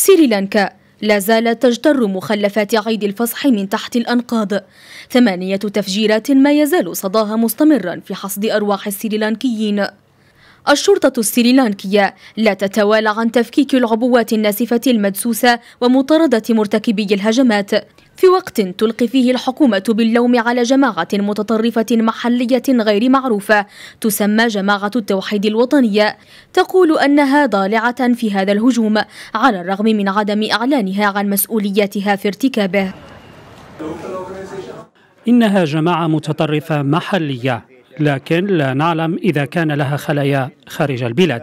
سريلانكا لا زالت تجتر مخلفات عيد الفصح من تحت الأنقاض ثمانية تفجيرات ما يزال صداها مستمرا في حصد أرواح السريلانكيين الشرطة السريلانكية لا تتوالى عن تفكيك العبوات الناسفة المدسوسة ومطاردة مرتكبي الهجمات في وقت تلقي فيه الحكومة باللوم على جماعة متطرفة محلية غير معروفة تسمى جماعة التوحيد الوطنية تقول أنها ضالعة في هذا الهجوم على الرغم من عدم إعلانها عن مسؤوليتها في ارتكابه إنها جماعة متطرفة محلية لكن لا نعلم إذا كان لها خلايا خارج البلاد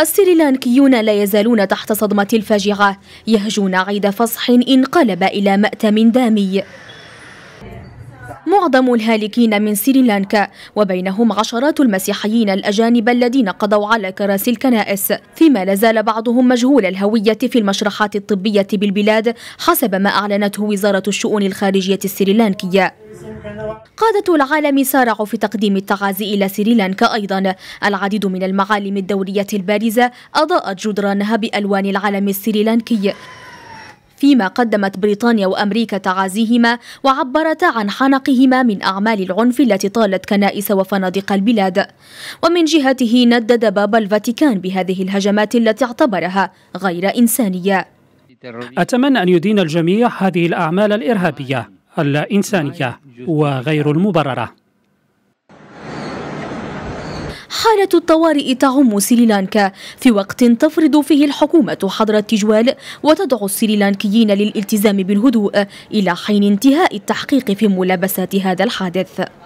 السريلانكيون لا يزالون تحت صدمة الفاجعة يهجون عيد فصح انقلب إلى مأتم دامي معظم الهالكين من سريلانكا وبينهم عشرات المسيحيين الأجانب الذين قضوا على كراسي الكنائس فيما لازال بعضهم مجهول الهوية في المشرحات الطبية بالبلاد حسب ما أعلنته وزارة الشؤون الخارجية السريلانكية قادة العالم سارعوا في تقديم التعازي إلى سريلانكا أيضا العديد من المعالم الدولية البارزة أضاءت جدرانها بألوان العلم السريلانكي فيما قدمت بريطانيا وأمريكا تعازيهما وعبرتا عن حنقهما من أعمال العنف التي طالت كنائس وفنادق البلاد ومن جهته ندد باب الفاتيكان بهذه الهجمات التي اعتبرها غير إنسانية أتمنى أن يدين الجميع هذه الأعمال الإرهابية اللا إنسانية وغير المبررة حالة الطوارئ تعم سريلانكا في وقت تفرض فيه الحكومة حظر التجوال وتدعو السريلانكيين للالتزام بالهدوء إلى حين انتهاء التحقيق في ملابسات هذا الحادث